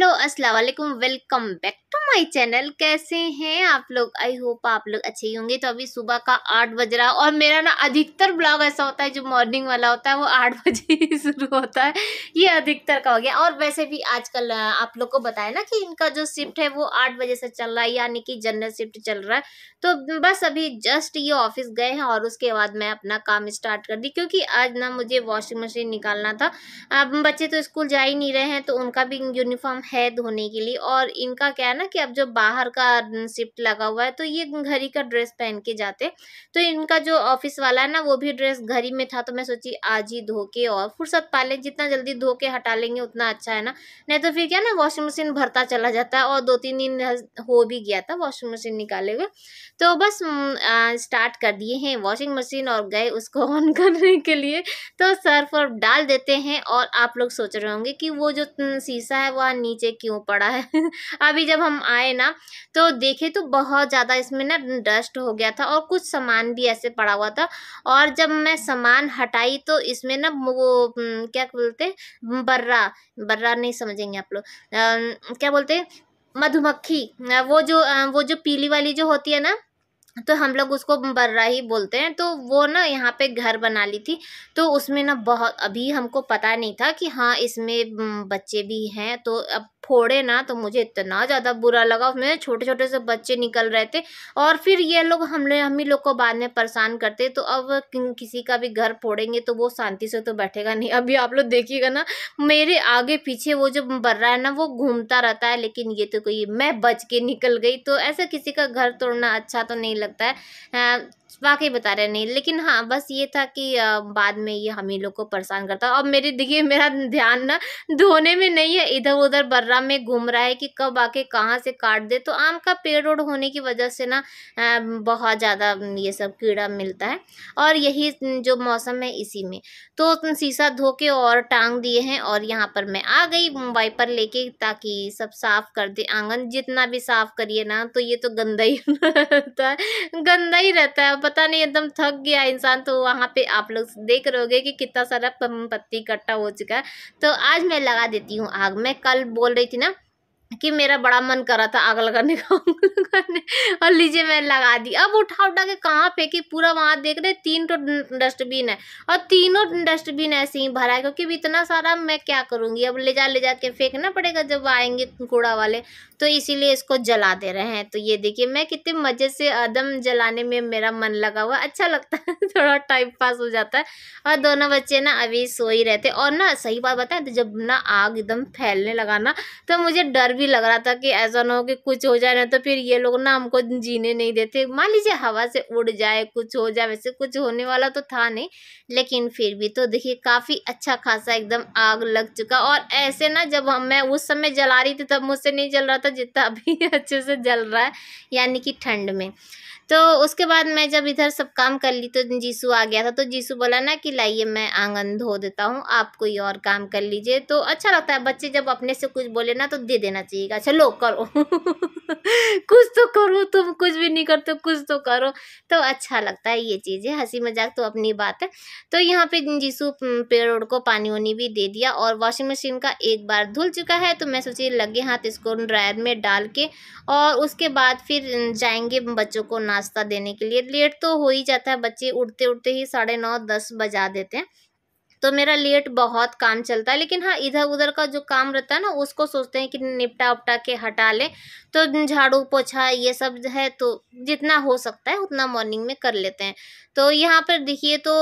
hello अस्सलाम वालेकुम welcome back my channel कैसे हैं आप लोग आई होप आप लोग अच्छे ही होंगे तो अभी सुबह का आठ बज रहा और मेरा ना अधिकतर ब्लॉग ऐसा होता है जो मॉर्निंग वाला होता है वो आठ बजे ही शुरू होता है ये अधिकतर का हो गया और वैसे भी आजकल आप लोग को बताया ना कि इनका जो शिफ्ट है वो आठ बजे से चल रहा है यानी कि जनरल शिफ्ट चल रहा है तो बस अभी जस्ट ये ऑफिस गए हैं और उसके बाद मैं अपना काम स्टार्ट कर दी क्योंकि आज ना मुझे वॉशिंग मशीन निकालना था अब बच्चे तो स्कूल जा ही नहीं रहे हैं तो उनका भी यूनिफॉर्म है धोने के लिए और इनका क्या है ना कि कि अब जो बाहर का शिफ्ट लगा हुआ है तो ये घरी का ड्रेस पहन के जाते तो इनका जो ऑफिस वाला है ना वो भी ड्रेस घरी में था तो मैं सोची आज ही धो के और फुर्सत पा लें जितना जल्दी धो के हटा लेंगे उतना अच्छा है ना नहीं तो फिर क्या ना वॉशिंग मशीन भरता चला जाता है और दो तीन दिन हो भी गया था वॉशिंग मशीन निकाले हुए तो बस स्टार्ट कर दिए हैं वॉशिंग मशीन और गए उसको ऑन करने के लिए तो सर्फ और डाल देते हैं और आप लोग सोच रहे होंगे कि वो जो शीशा है वह नीचे क्यों पड़ा है अभी जब हम आए ना तो देखे तो बहुत ज़्यादा इसमें ना डस्ट हो गया था और कुछ सामान भी ऐसे पड़ा हुआ था और जब मैं सामान हटाई तो इसमें ना वो क्या बोलते बर्रा बर्रा नहीं समझेंगे आप लोग क्या बोलते मधुमक्खी वो जो वो जो पीली वाली जो होती है ना तो हम लोग उसको बर्रा ही बोलते हैं तो वो ना यहाँ पे घर बना ली थी तो उसमें ना बहुत अभी हमको पता नहीं था कि हाँ इसमें बच्चे भी हैं तो अब फोड़े ना तो मुझे इतना ज़्यादा बुरा लगा उसमें छोटे छोटे से बच्चे निकल रहे थे और फिर ये लोग हम लोग हम ही लोग को बाद में परेशान करते तो अब किसी का भी घर फोड़ेंगे तो वो शांति से तो बैठेगा नहीं अभी आप लोग देखिएगा ना मेरे आगे पीछे वो जो बर्रा है ना वो घूमता रहता है लेकिन ये तो कोई मैं बच के निकल गई तो ऐसा किसी का घर तोड़ना अच्छा तो नहीं लगता है वाकई बता रहे नहीं लेकिन हाँ बस ये था कि बाद में ये हम ही लोग को परेशान करता और मेरे देखिए मेरा ध्यान ना धोने में नहीं है इधर उधर बर्रा में घूम रहा है कि कब आके कहाँ से काट दे तो आम का पेड़ ओड़ होने की वजह से ना बहुत ज़्यादा ये सब कीड़ा मिलता है और यही जो मौसम है इसी में तो शीशा धो के और टांग दिए हैं और यहाँ पर मैं आ गई वाइपर ले ताकि सब साफ़ कर दे आंगन जितना भी साफ़ करिए ना तो ये तो गंदा ही रहता है गंदा ही रहता है पता नहीं एकदम थक गया इंसान तो वहाँ पे आप लोग देख रहोगे कि कितना सारा पत्ती इकट्ठा हो चुका है तो आज मैं लगा देती हूँ आग मैं कल बोल रही थी ना कि मेरा बड़ा मन करा था आग लगाने का लगाने और लीजिए मैं लगा दी अब उठा उठा के कहाँ फेंकी पूरा वहाँ देख रहे तीन तो डस्टबिन है और तीनों डस्टबिन ऐसे ही भरा है क्योंकि इतना सारा मैं क्या करूँगी अब ले जा ले जा के फेंकना पड़ेगा जब आएंगे कूड़ा वाले तो इसीलिए इसको जला दे रहे हैं तो ये देखिए मैं कितने मज़े से अदम जलाने में, में मेरा मन लगा हुआ अच्छा लगता है थोड़ा टाइम पास हो जाता है और दोनों बच्चे ना अभी सो ही रहते और ना सही बात बताएं तो जब ना आग एकदम फैलने लगा ना तो मुझे डर भी लग रहा था कि ऐसा ना हो कि कुछ हो जाए ना तो फिर ये लोग ना हमको जीने नहीं देते मान लीजिए हवा से उड़ जाए कुछ हो जाए वैसे कुछ होने वाला तो था नहीं लेकिन फिर भी तो देखिए काफ़ी अच्छा खासा एकदम आग लग चुका और ऐसे ना जब हम मैं उस समय जला रही थी तब मुझसे नहीं जल रहा था जितना अभी अच्छे से जल रहा है यानी कि ठंड में तो उसके बाद मैं जब इधर सब काम कर ली तो जीसू आ गया था तो जीसू बोला ना कि लाइए मैं आंगन धो देता हूँ आप कोई और काम कर लीजिए तो अच्छा लगता है बच्चे जब अपने से कुछ बोले ना तो दे देना चाहिए अच्छा लो करो कुछ तो करो तुम कुछ भी नहीं करते कुछ तो करो तो अच्छा लगता है ये चीज़ें हंसी मजाक तो अपनी बात है तो यहाँ पे जीसू पेड़ ओड़ को पानी वानी भी दे दिया और वॉशिंग मशीन का एक बार धुल चुका है तो मैं सोची लगे हाथ इसको ड्रायर में डाल के और उसके बाद फिर जाएंगे बच्चों को ना नाश्ता देने के लिए लेट तो हो ही जाता है बच्चे उठते उठते ही साढ़े नौ दस बजा देते हैं तो मेरा लेट बहुत काम चलता है लेकिन हाँ इधर उधर का जो काम रहता है ना उसको सोचते हैं कि निपटा उपटा के हटा लें तो झाड़ू पोछा ये सब है तो जितना हो सकता है उतना मॉर्निंग में कर लेते हैं तो यहाँ पर देखिए तो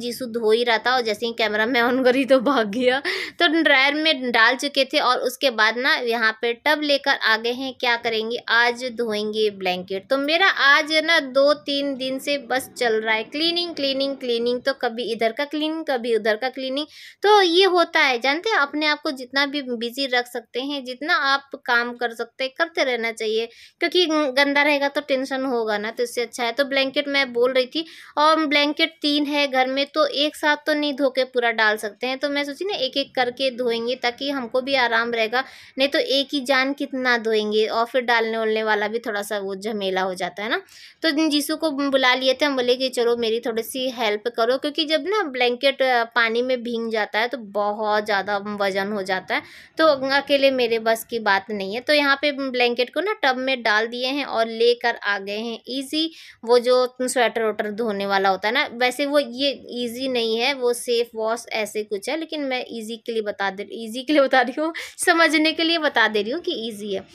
जीसू धो ही रहा था और जैसे ही कैमरा मैं ऑन करी तो भाग गया तो ड्रायर में डाल चुके थे और उसके बाद ना यहाँ पर टब लेकर आ गए हैं क्या करेंगे आज धोएंगे ब्लैंकेट तो मेरा आज ना दो तीन दिन से बस चल रहा है क्लीनिंग क्लीनिंग क्लीनिंग तो कभी इधर का क्लीन कभी उधर का क्लीनिंग तो ये होता है जानते हैं अपने आप को जितना भी बिजी रख सकते हैं जितना आप काम कर सकते हैं करते रहना चाहिए क्योंकि गंदा रहेगा तो टेंशन होगा ना तो इससे अच्छा है तो ब्लैंकेट मैं बोल रही थी और ब्लैंकेट तीन है घर में तो एक साथ तो नहीं धो के पूरा डाल सकते हैं तो मैं सोची ना एक एक करके धोएंगे ताकि हमको भी आराम रहेगा नहीं तो एक ही जान कितना धोएंगे और फिर डालने उलने वाला भी थोड़ा सा वो झमेला हो जाता है ना तो जिसू को बुला लिए थे हम बोले कि चलो मेरी थोड़ी सी हेल्प करो क्योंकि जब ना ब्लैंकेट पानी पानी में भींग जाता है तो बहुत ज़्यादा वज़न हो जाता है तो अकेले मेरे बस की बात नहीं है तो यहाँ पे ब्लैंकेट को ना टब में डाल दिए हैं और लेकर आ गए हैं इजी वो जो स्वेटर वेटर धोने वाला होता है ना वैसे वो ये ईजी नहीं है वो सेफ वॉश ऐसे कुछ है लेकिन मैं ईजी के लिए बता दे ईजी के लिए बता रही हूँ समझने के लिए बता दे रही हूँ कि ईजी है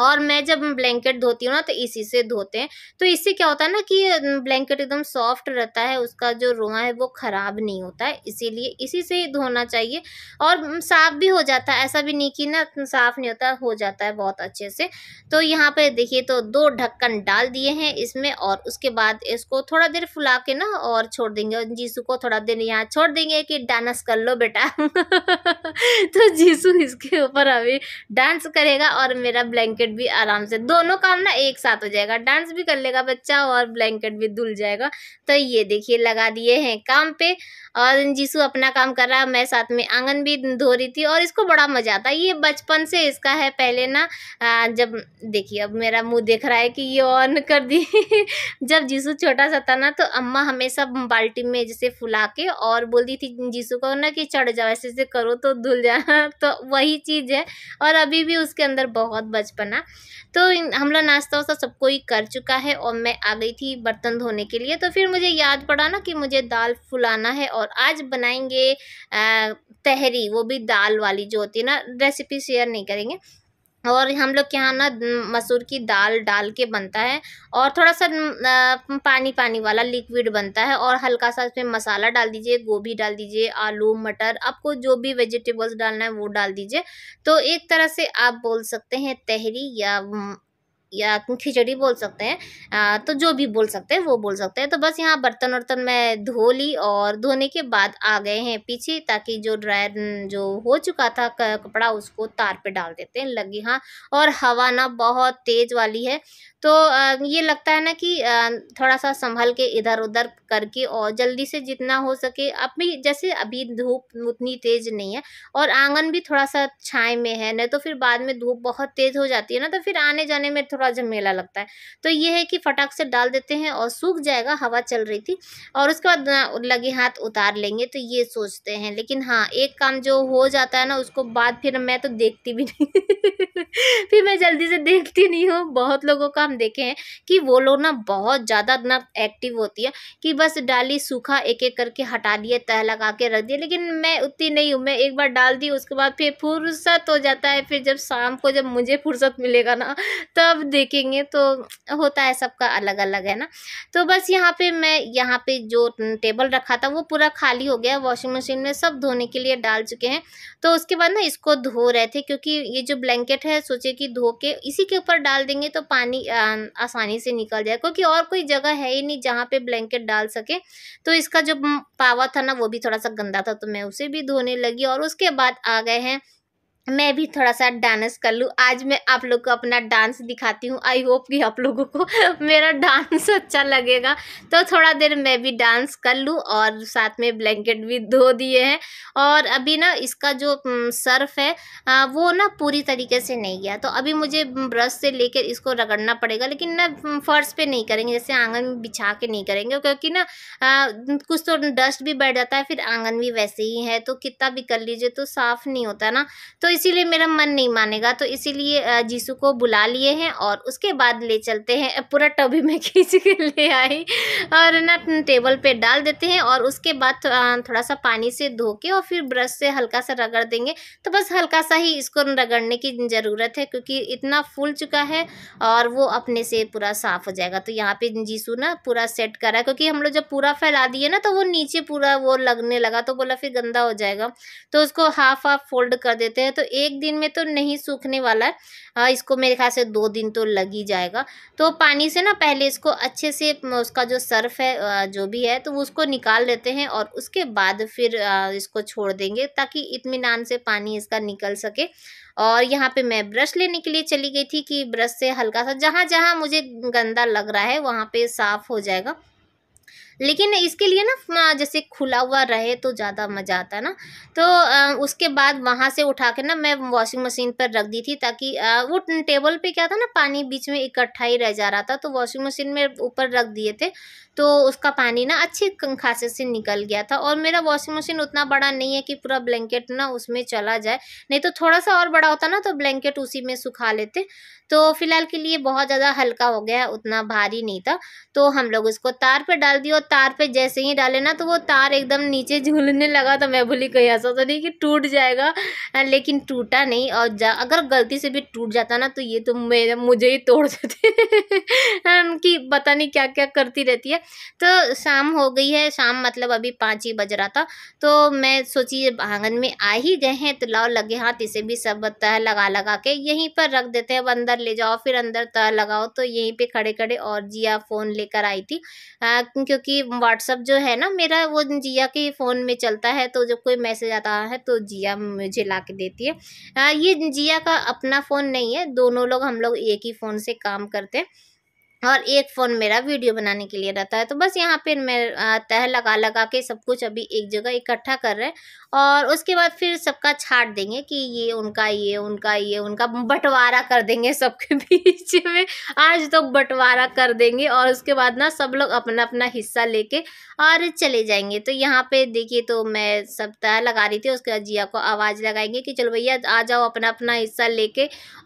और मैं जब ब्लैंकेट धोती हूँ ना तो इसी से धोते हैं तो इससे क्या होता है ना कि ब्लैंकेट एकदम सॉफ्ट रहता है उसका जो रोआ है वो ख़राब नहीं होता है इसीलिए इसी से ही धोना चाहिए और साफ़ भी हो जाता है ऐसा भी नहीं कि ना साफ़ नहीं होता हो जाता है बहुत अच्छे से तो यहाँ पर देखिए तो दो ढक्कन डाल दिए हैं इसमें और उसके बाद इसको थोड़ा देर फुला के ना और छोड़ देंगे और जीसू को थोड़ा देर यहाँ छोड़ देंगे कि डांस कर लो बेटा तो जीसू इसके ऊपर अभी डांस करेगा और मेरा ब्लैंकेट ब्लैंकेट भी आराम से दोनों काम ना एक साथ हो जाएगा डांस भी कर लेगा बच्चा और ब्लैंकेट भी धुल जाएगा तो ये देखिए लगा दिए हैं काम पे और जीसू अपना काम कर रहा मैं साथ में आंगन भी धो रही थी और इसको बड़ा मज़ा आता है ये बचपन से इसका है पहले ना जब देखिए अब मेरा मुंह देख रहा है कि ये ऑन कर दी जब जीसू छोटा सा था ना तो अम्मा हमेशा बाल्टी में जैसे फुला के और बोलती थी जीसू को ना कि चढ़ जाओ ऐसे ऐसे करो तो धुल जाना तो वही चीज़ है और अभी भी उसके अंदर बहुत बचपना ना तो हम लोग नाश्ता वास्ता सब कोई कर चुका है और मैं आ गई थी बर्तन धोने के लिए तो फिर मुझे याद पड़ा ना कि मुझे दाल फुलाना है और आज बनाएंगे तहरी वो भी दाल वाली जो होती है ना रेसिपी शेयर नहीं करेंगे और हम लोग के यहाँ ना मसूर की दाल डाल के बनता है और थोड़ा सा पानी पानी वाला लिक्विड बनता है और हल्का सा इसमें मसाला डाल दीजिए गोभी डाल दीजिए आलू मटर आपको जो भी वेजिटेबल्स डालना है वो डाल दीजिए तो एक तरह से आप बोल सकते हैं तहरी या या खिचड़ी बोल सकते हैं आ, तो जो भी बोल सकते हैं वो बोल सकते हैं तो बस यहाँ बर्तन वर्तन मैं धो ली और धोने के बाद आ गए हैं पीछे ताकि जो ड्रायर जो हो चुका था कपड़ा उसको तार पे डाल देते हैं लगी हाँ और हवा ना बहुत तेज़ वाली है तो ये लगता है ना कि थोड़ा सा संभल के इधर उधर करके और जल्दी से जितना हो सके अभी जैसे अभी धूप उतनी तेज़ नहीं है और आंगन भी थोड़ा सा छाए में है नहीं तो फिर बाद में धूप बहुत तेज़ हो जाती है ना तो फिर आने जाने में थोड़ा थोड़ा जब मेला लगता है तो ये है कि फटाक से डाल देते हैं और सूख जाएगा हवा चल रही थी और उसके बाद लगे हाथ उतार लेंगे तो ये सोचते हैं लेकिन हाँ एक काम जो हो जाता है ना उसको बाद फिर मैं तो देखती भी नहीं फिर मैं जल्दी से देखती नहीं हूँ बहुत लोगों का हम देखे हैं कि वो लोग ना बहुत ज़्यादा ना एक्टिव होती है कि बस डाली सूखा एक एक करके हटा लिए तह लगा के रख दिए लेकिन मैं उतनी नहीं हूँ मैं एक बार डाल दी उसके बाद फिर फुर्सत हो जाता है फिर जब शाम को जब मुझे फुर्सत मिलेगा ना तब देखेंगे तो होता है सबका अलग अलग है ना तो बस यहाँ पे मैं यहाँ पे जो टेबल रखा था वो पूरा खाली हो गया वॉशिंग मशीन में सब धोने के लिए डाल चुके हैं तो उसके बाद ना इसको धो रहे थे क्योंकि ये जो ब्लैंकेट है सोचे कि धो के इसी के ऊपर डाल देंगे तो पानी आसानी से निकल जाए क्योंकि और कोई जगह है ही नहीं जहाँ पे ब्लैंकेट डाल सके तो इसका जो पावा था ना वो भी थोड़ा सा गंदा था तो मैं उसे भी धोने लगी और उसके बाद आ गए हैं मैं भी थोड़ा सा डांस कर लूँ आज मैं आप लोग को अपना डांस दिखाती हूँ आई होप कि आप लोगों को मेरा डांस अच्छा लगेगा तो थोड़ा देर मैं भी डांस कर लूँ और साथ में ब्लैंकेट भी धो दिए हैं और अभी ना इसका जो सर्फ है वो ना पूरी तरीके से नहीं गया तो अभी मुझे ब्रश से लेकर इसको रगड़ना पड़ेगा लेकिन ना फर्श पर नहीं करेंगे जैसे आंगन में बिछा के नहीं करेंगे क्योंकि ना कुछ तो डस्ट भी बैठ जाता है फिर आंगन भी वैसे ही है तो कितना भी कर लीजिए तो साफ़ नहीं होता ना तो इसीलिए मेरा मन नहीं मानेगा तो इसीलिए जीसू को बुला लिए हैं और उसके बाद ले चलते हैं पूरा टबी में खींच के ले आई और ना टेबल पे डाल देते हैं और उसके बाद थोड़ा सा पानी से धो के और फिर ब्रश से हल्का सा रगड़ देंगे तो बस हल्का सा ही इसको रगड़ने की ज़रूरत है क्योंकि इतना फूल चुका है और वो अपने से पूरा साफ़ हो जाएगा तो यहाँ पर जीसू ना पूरा सेट करा क्योंकि हम लोग जब पूरा फैला दिए ना तो वो नीचे पूरा वो लगने लगा तो बोला फिर गंदा हो जाएगा तो उसको हाफ हाफ फोल्ड कर देते हैं तो तो एक दिन में तो नहीं सूखने वाला है इसको मेरे ख्याल से दो दिन तो लग ही जाएगा तो पानी से ना पहले इसको अच्छे से उसका जो सर्फ है जो भी है तो उसको निकाल लेते हैं और उसके बाद फिर इसको छोड़ देंगे ताकि इतमान से पानी इसका निकल सके और यहाँ पे मैं ब्रश लेने के लिए चली गई थी कि ब्रश से हल्का सा जहाँ जहाँ मुझे गंदा लग रहा है वहाँ पे साफ़ हो जाएगा लेकिन इसके लिए ना जैसे खुला हुआ रहे तो ज़्यादा मज़ा आता है ना तो उसके बाद वहाँ से उठा के ना मैं वॉशिंग मशीन पर रख दी थी ताकि वो टेबल पे क्या था ना पानी बीच में इकट्ठा ही रह जा रहा था तो वॉशिंग मशीन में ऊपर रख दिए थे तो उसका पानी ना अच्छे खासे से निकल गया था और मेरा वॉशिंग मशीन उतना बड़ा नहीं है कि पूरा ब्लैंकेट ना उसमें चला जाए नहीं तो थोड़ा सा और बड़ा होता ना तो ब्लैंकेट उसी में सुखा लेते तो फिलहाल के लिए बहुत ज़्यादा हल्का हो गया उतना भारी नहीं था तो हम लोग उसको तार पर डाल दिए और तार पर जैसे ही डाले ना तो वो तार एकदम नीचे झूलने लगा तो मैं बोली कहीं ऐसा तो नहीं कि टूट जाएगा लेकिन टूटा नहीं और अगर गलती से भी टूट जाता ना तो ये तो मेरे मुझे ही तोड़ देते कि पता नहीं क्या क्या करती रहती है तो शाम हो गई है शाम मतलब अभी पाँच ही बज रहा था तो मैं सोची आंगन में आ ही गए हैं तो लाओ लगे हाथ इसे भी सब है लगा लगा के यहीं पर रख देते हैं अब अंदर ले जाओ फिर अंदर तार लगाओ तो यहीं पे खड़े खड़े और जिया फ़ोन लेकर आई थी आ, क्योंकि व्हाट्सअप जो है ना मेरा वो जिया के फ़ोन में चलता है तो जब कोई मैसेज आता है तो जिया मुझे ला के देती है आ, ये जिया का अपना फ़ोन नहीं है दोनों लोग हम लोग एक ही फ़ोन से काम करते हैं और एक फ़ोन मेरा वीडियो बनाने के लिए रहता है तो बस यहाँ पे मैं तह लगा लगा के सब कुछ अभी एक जगह इकट्ठा कर रहे हैं और उसके बाद फिर सबका छाट देंगे कि ये उनका ये उनका ये उनका बंटवारा कर देंगे सबके बीच में आज तो बंटवारा कर देंगे और उसके बाद ना सब लोग अपना अपना हिस्सा लेके और चले जाएंगे तो यहाँ पे देखिए तो मैं सब तय लगा रही थी उसके बाद जिया को आवाज़ लगाएंगे कि चलो भैया आ जाओ अपना अपना हिस्सा ले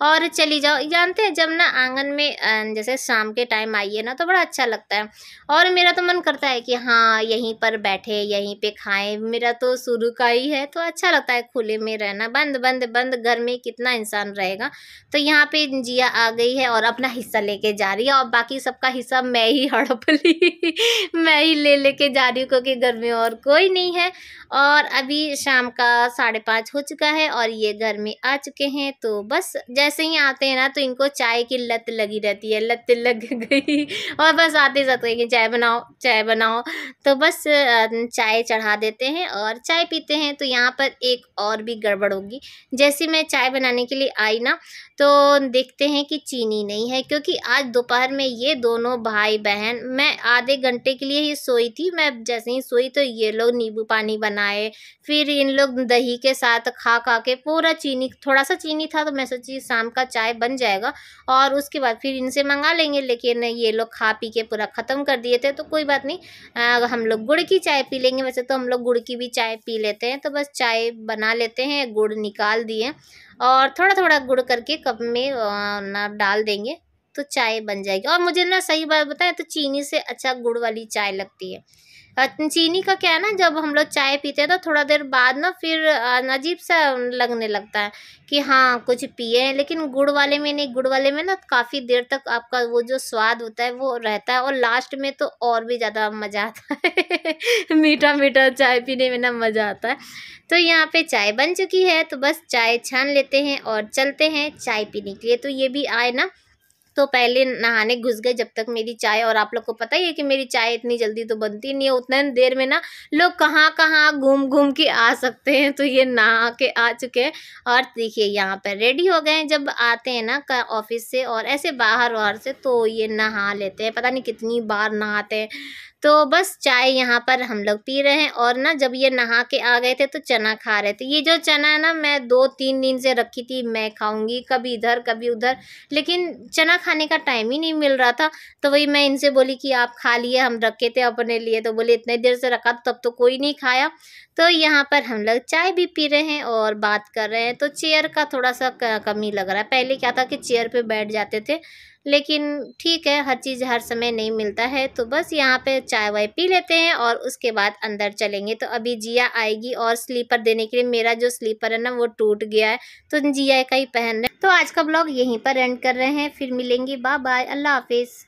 और चली जाओ जानते हैं जब ना आंगन में जैसे शाम के टाइम आइए ना तो बड़ा अच्छा लगता है और मेरा तो मन करता है कि हाँ यहीं पर बैठे यहीं पर खाएँ मेरा तो शुरू का ही है तो अच्छा लगता है खुले में रहना बंद बंद बंद घर में कितना इंसान रहेगा तो यहाँ पे जिया आ गई है और अपना हिस्सा लेके जा रही है और बाकी सबका हिस्सा मैं ही हड़प ली मैं ही ले लेके जा रही हूँ क्योंकि घर में और कोई नहीं है और अभी शाम का साढ़े पाँच हो चुका है और ये घर में आ चुके हैं तो बस जैसे ही आते हैं ना तो इनको चाय की लत लगी रहती है लत लग गई और बस आते जाते हैं कि चाय बनाओ चाय बनाओ तो बस चाय चढ़ा देते हैं और चाय पीते हैं हैं तो यहाँ पर एक और भी गड़बड़ होगी जैसे मैं चाय बनाने के लिए आई ना तो देखते हैं कि चीनी नहीं है क्योंकि आज दोपहर में ये दोनों भाई बहन मैं आधे घंटे के लिए ही सोई थी मैं जैसे ही सोई तो ये लोग नींबू पानी बनाए फिर इन लोग दही के साथ खा खा के पूरा चीनी थोड़ा सा चीनी था तो मैं सोची शाम का चाय बन जाएगा और उसके बाद फिर इनसे मंगा लेंगे लेकिन ये लोग खा पी के पूरा ख़त्म कर दिए थे तो कोई बात नहीं आ, हम लोग गुड़ की चाय पी लेंगे वैसे तो हम लोग गुड़ की भी चाय पी लेते हैं हैं तो बस चाय बना लेते हैं गुड़ निकाल दिए और थोड़ा थोड़ा गुड़ करके कप में ना डाल देंगे तो चाय बन जाएगी और मुझे ना सही बात बताएं तो चीनी से अच्छा गुड़ वाली चाय लगती है चीनी का क्या है ना जब हम लोग चाय पीते हैं तो थोड़ा देर बाद ना फिर अजीब सा लगने लगता है कि हाँ कुछ पिए हैं लेकिन गुड़ वाले में नहीं गुड़ वाले में ना काफ़ी देर तक आपका वो जो स्वाद होता है वो रहता है और लास्ट में तो और भी ज़्यादा मज़ा आता है मीठा मीठा चाय पीने में ना मज़ा आता है तो यहाँ पे चाय बन चुकी है तो बस चाय छान लेते हैं और चलते हैं चाय पीने के लिए तो ये भी आए ना तो पहले नहाने घुस गए जब तक मेरी चाय और आप लोग को पता ही है कि मेरी चाय इतनी जल्दी तो बनती नहीं है उतना देर में ना लोग कहाँ कहाँ घूम घूम के आ सकते हैं तो ये नहा के आ चुके हैं और देखिए यहाँ पर रेडी हो गए हैं जब आते हैं ना ऑफिस से और ऐसे बाहर वाहर से तो ये नहा लेते हैं पता नहीं कितनी बार नहाते हैं तो बस चाय यहाँ पर हम लोग पी रहे हैं और ना जब ये नहा के आ गए थे तो चना खा रहे थे ये जो चना है ना मैं दो तीन दिन से रखी थी मैं खाऊंगी कभी इधर कभी उधर लेकिन चना खाने का टाइम ही नहीं मिल रहा था तो वही मैं इनसे बोली कि आप खा लिए हम रखे थे अपने लिए तो बोले इतने देर से रखा तो तब तो कोई नहीं खाया तो यहाँ पर हम लोग चाय भी पी रहे हैं और बात कर रहे हैं तो चेयर का थोड़ा सा कमी लग रहा है पहले क्या था कि चेयर पर बैठ जाते थे लेकिन ठीक है हर चीज़ हर समय नहीं मिलता है तो बस यहाँ पे चाय वाय पी लेते हैं और उसके बाद अंदर चलेंगे तो अभी जिया आएगी और स्लीपर देने के लिए मेरा जो स्लीपर है ना वो टूट गया है तो जिया का ही पहन रहे तो आज का ब्लॉग यहीं पर एंड कर रहे हैं फिर मिलेंगे बाय बाय अल्लाह हाफिज़